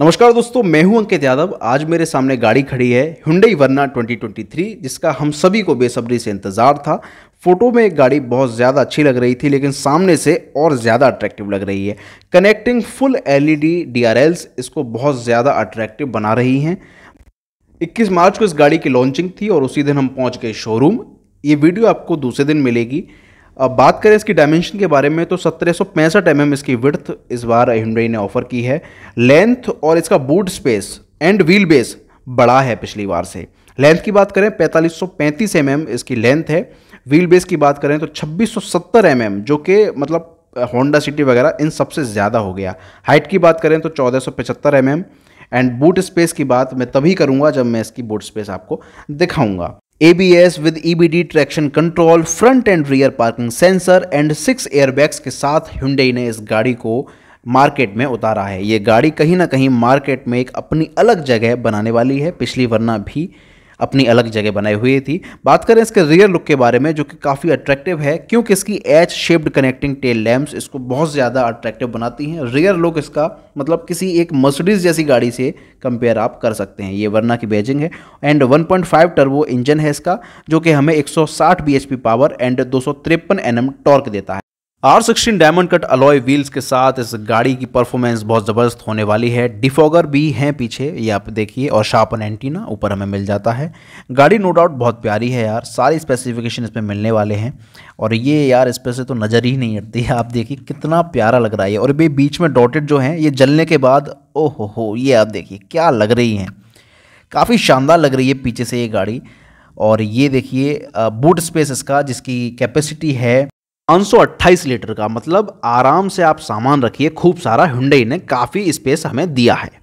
नमस्कार दोस्तों मैं हूं अंकित यादव आज मेरे सामने गाड़ी खड़ी है हुंडई वरना 2023 जिसका हम सभी को बेसब्री से इंतज़ार था फोटो में एक गाड़ी बहुत ज़्यादा अच्छी लग रही थी लेकिन सामने से और ज़्यादा अट्रैक्टिव लग रही है कनेक्टिंग फुल एलईडी डीआरएल्स इसको बहुत ज़्यादा अट्रैक्टिव बना रही हैं इक्कीस मार्च को इस गाड़ी की लॉन्चिंग थी और उसी दिन हम पहुँच गए शोरूम ये वीडियो आपको दूसरे दिन मिलेगी अब बात करें इसकी डायमेंशन के बारे में तो सत्रह सौ पैंसठ एम mm इसकी विर्थ इस बार हिंडई ने ऑफर की है लेंथ और इसका boot space and wheelbase बड़ा है पिछली बार से लेंथ की बात करें पैंतालीस सौ पैंतीस एम mm इसकी लेंथ है व्हील बेस की बात करें तो छब्बीस सौ सत्तर एम mm, जो कि मतलब होंडा सिटी वगैरह इन सबसे ज़्यादा हो गया हाइट की बात करें तो चौदह सौ पचहत्तर M M and boot space की बात मैं तभी करूँगा जब मैं इसकी बूट स्पेस आपको दिखाऊँगा ABS with EBD traction control front and rear parking sensor and six airbags के साथ हिंडई ने इस गाड़ी को मार्केट में उतारा है ये गाड़ी कहीं ना कहीं मार्केट में एक अपनी अलग जगह बनाने वाली है पिछली वरना भी अपनी अलग जगह बनाई हुई थी बात करें इसके रियर लुक के बारे में जो कि काफ़ी अट्रैक्टिव है क्योंकि इसकी H shaped connecting tail lamps इसको बहुत ज़्यादा अट्रैक्टिव बनाती हैं रियर लुक इसका मतलब किसी एक मर्सिडीज जैसी गाड़ी से कंपेयर आप कर सकते हैं ये वरना की बेजिंग है एंड 1.5 टर्बो इंजन है इसका जो कि हमें 160 सौ पावर एंड दो सौ एनएम टॉर्क देता है R sixteen diamond cut alloy wheels के साथ इस गाड़ी की परफॉर्मेंस बहुत ज़बरदस्त होने वाली है डिफॉगर भी हैं पीछे ये आप देखिए और शार्पन एंटीना ऊपर हमें मिल जाता है गाड़ी नो डाउट बहुत प्यारी है यार सारी स्पेसिफिकेशन इसमें मिलने वाले हैं और ये यार इस पर से तो नज़र ही नहीं हटती है आप देखिए कितना प्यारा लग रहा है और ये बीच में डॉटेड जो हैं ये जलने के बाद ओह हो ये आप देखिए क्या लग रही हैं काफ़ी शानदार लग रही है पीछे से ये गाड़ी और ये देखिए बूट स्पेस इसका जिसकी कैपेसिटी है 528 लीटर का मतलब आराम से आप सामान रखिए खूब सारा हुंडई ने काफ़ी स्पेस हमें दिया है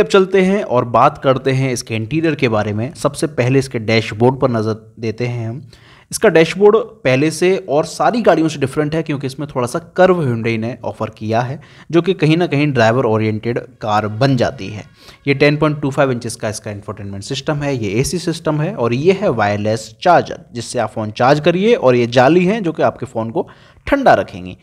अब चलते हैं और बात करते हैं इसके इंटीरियर के बारे में सबसे पहले इसके डैशबोर्ड पर नज़र देते हैं हम इसका डैशबोर्ड पहले से और सारी गाड़ियों से डिफरेंट है क्योंकि इसमें थोड़ा सा कर्व हिंडई ने ऑफर किया है जो कि कहीं ना कहीं ड्राइवर ओरिएंटेड कार बन जाती है ये 10.25 पॉइंट इंचज़ का इसका इंफोटेनमेंट सिस्टम है ये एसी सिस्टम है और ये है वायरलेस चार्जर जिससे आप फ़ोन चार्ज करिए और ये जाली हैं जो कि आपके फ़ोन को ठंडा रखेंगी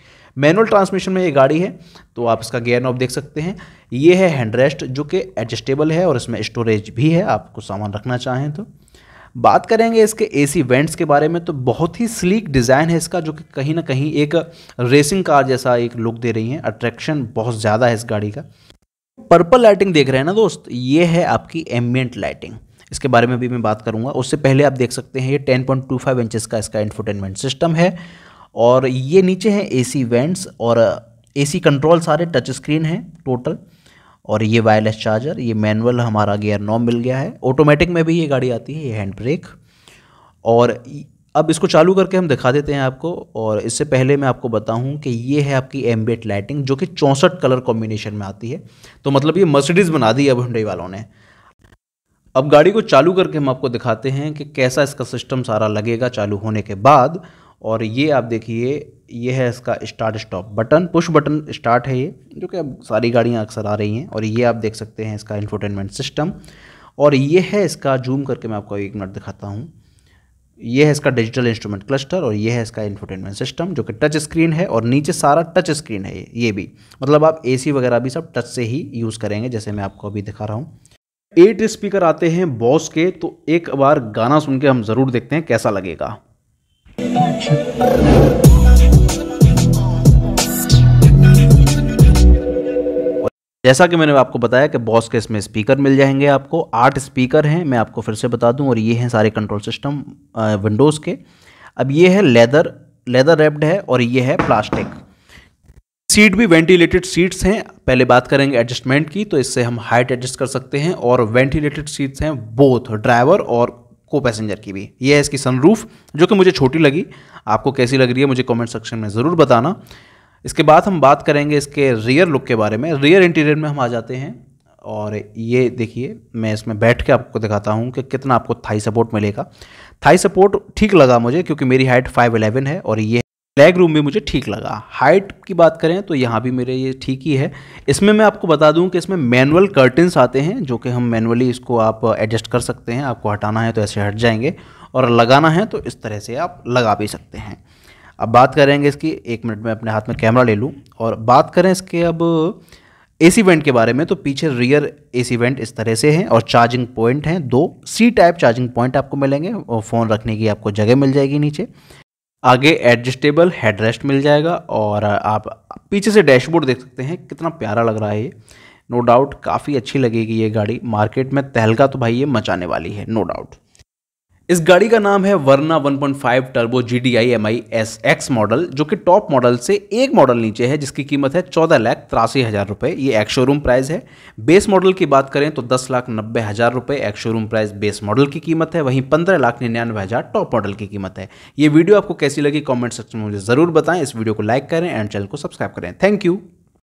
मैनुअल ट्रांसमिशन में ये गाड़ी है तो आप इसका गेयर नॉब देख सकते हैं ये है हैंडरेस्ट जो कि एडजस्टेबल है और इसमें स्टोरेज भी है आपको सामान रखना चाहें तो बात करेंगे इसके एसी वेंट्स के बारे में तो बहुत ही स्लीक डिज़ाइन है इसका जो कि कहीं ना कहीं एक रेसिंग कार जैसा एक लुक दे रही है अट्रैक्शन बहुत ज़्यादा है इस गाड़ी का पर्पल लाइटिंग देख रहे हैं ना दोस्त ये है आपकी एम्बियंट लाइटिंग इसके बारे में भी मैं बात करूंगा उससे पहले आप देख सकते हैं ये 10.25 पॉइंट इंचेस का इसका इन्फोटेनमेंट सिस्टम है और ये नीचे है एसी वेंट्स और एसी कंट्रोल सारे टच स्क्रीन है टोटल और ये वायरलेस चार्जर ये मैनुअल हमारा गियर नॉम मिल गया है ऑटोमेटिक में भी ये गाड़ी आती है ये हैंड ब्रेक और अब इसको चालू करके हम दिखा देते हैं आपको और इससे पहले मैं आपको बताऊं कि ये है आपकी एम्बियट लाइटिंग जो कि चौंसठ कलर कॉम्बिनेशन में आती है तो मतलब ये मर्सिडीज़ बना दी अब हंडई वालों ने अब गाड़ी को चालू करके हम आपको दिखाते हैं कि कैसा इसका सिस्टम सारा लगेगा चालू होने के बाद और ये आप देखिए ये है इसका start stop button push button start है ये जो कि अब सारी गाड़ियाँ अक्सर आ रही हैं और ये आप देख सकते हैं इसका इन्फोटेनमेंट सिस्टम और ये है इसका जूम करके मैं आपको एक मिनट दिखाता हूँ ये है इसका डिजिटल इंस्ट्रूमेंट क्लस्टर और ये है इसका इंफोटेनमेंट सिस्टम जो कि टच स्क्रीन है और नीचे सारा टच स्क्रीन है ये ये भी मतलब आप एसी वगैरह भी सब टच से ही यूज़ करेंगे जैसे मैं आपको अभी दिखा रहा हूँ एट स्पीकर आते हैं बॉस के तो एक बार गाना सुन के हम ज़रूर देखते हैं कैसा लगेगा जैसा कि मैंने आपको बताया कि बॉस के इसमें स्पीकर मिल जाएंगे आपको आठ स्पीकर हैं मैं आपको फिर से बता दूं और ये हैं सारे कंट्रोल सिस्टम विंडोज़ के अब ये है लेदर लेदर रेप्ड है और ये है प्लास्टिक सीट भी वेंटिलेटेड सीट्स हैं पहले बात करेंगे एडजस्टमेंट की तो इससे हम हाइट एडजस्ट कर सकते हैं और वेंटिलेटेड सीट्स हैं बोथ ड्राइवर और को पैसेंजर की भी यह है इसकी सनरूफ जो कि मुझे छोटी लगी आपको कैसी लग रही है मुझे कमेंट सेक्शन में ज़रूर बताना इसके बाद हम बात करेंगे इसके रियर लुक के बारे में रियर इंटीरियर में हम आ जाते हैं और ये देखिए मैं इसमें बैठ के आपको दिखाता हूँ कि कितना आपको थाई सपोर्ट मिलेगा थाई सपोर्ट ठीक लगा मुझे क्योंकि मेरी हाइट फाइव एलेवन है और ये लेग रूम भी मुझे ठीक लगा हाइट की बात करें तो यहाँ भी मेरे ये ठीक ही है इसमें मैं आपको बता दूँ कि इसमें मैनुअल कर्टन्स आते हैं जो कि हम मैनुअली इसको आप एडजस्ट कर सकते हैं आपको हटाना है तो ऐसे हट जाएंगे और लगाना है तो इस तरह से आप लगा भी सकते हैं अब बात करेंगे इसकी एक मिनट में अपने हाथ में कैमरा ले लूँ और बात करें इसके अब एसी वेंट के बारे में तो पीछे रियर एसी वेंट इस तरह से हैं और चार्जिंग पॉइंट हैं दो सी टाइप चार्जिंग पॉइंट आपको मिलेंगे और फ़ोन रखने की आपको जगह मिल जाएगी नीचे आगे एडजस्टेबल हेडरेस्ट मिल जाएगा और आप पीछे से डैशबोर्ड देख सकते हैं कितना प्यारा लग रहा है ये नो डाउट काफ़ी अच्छी लगेगी ये गाड़ी मार्केट में तहलका तो भाई ये मचाने वाली है नो डाउट इस गाड़ी का नाम है Verna 1.5 turbo G D I M I S X model जो कि टॉप मॉडल से एक मॉडल नीचे है जिसकी कीमत है चौदह लाख तिरासी हज़ार रुपये ये एक शोरूम प्राइस है बेस मॉडल की बात करें तो दस लाख नब्बे हज़ार रुपये एक शोरूम प्राइस बेस मॉडल की कीमत है वहीं पंद्रह लाख निन्यानवे हज़ार टॉप मॉडल की कीमत है ये वीडियो आपको कैसी लगी कॉमेंट सेक्शन में मुझे ज़रूर बताएं इस वीडियो को लाइक करें एंड चैनल को सब्सक्राइब करें थैंक यू